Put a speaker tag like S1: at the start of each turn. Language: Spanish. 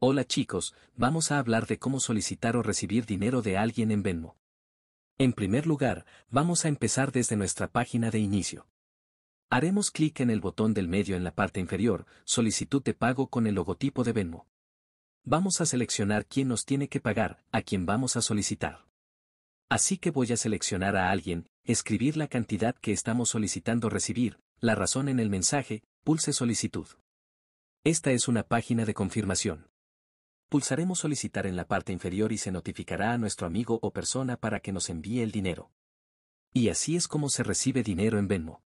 S1: Hola chicos, vamos a hablar de cómo solicitar o recibir dinero de alguien en Venmo. En primer lugar, vamos a empezar desde nuestra página de inicio. Haremos clic en el botón del medio en la parte inferior, solicitud de pago con el logotipo de Venmo. Vamos a seleccionar quién nos tiene que pagar, a quién vamos a solicitar. Así que voy a seleccionar a alguien, escribir la cantidad que estamos solicitando recibir, la razón en el mensaje, pulse solicitud. Esta es una página de confirmación. Pulsaremos solicitar en la parte inferior y se notificará a nuestro amigo o persona para que nos envíe el dinero. Y así es como se recibe dinero en Venmo.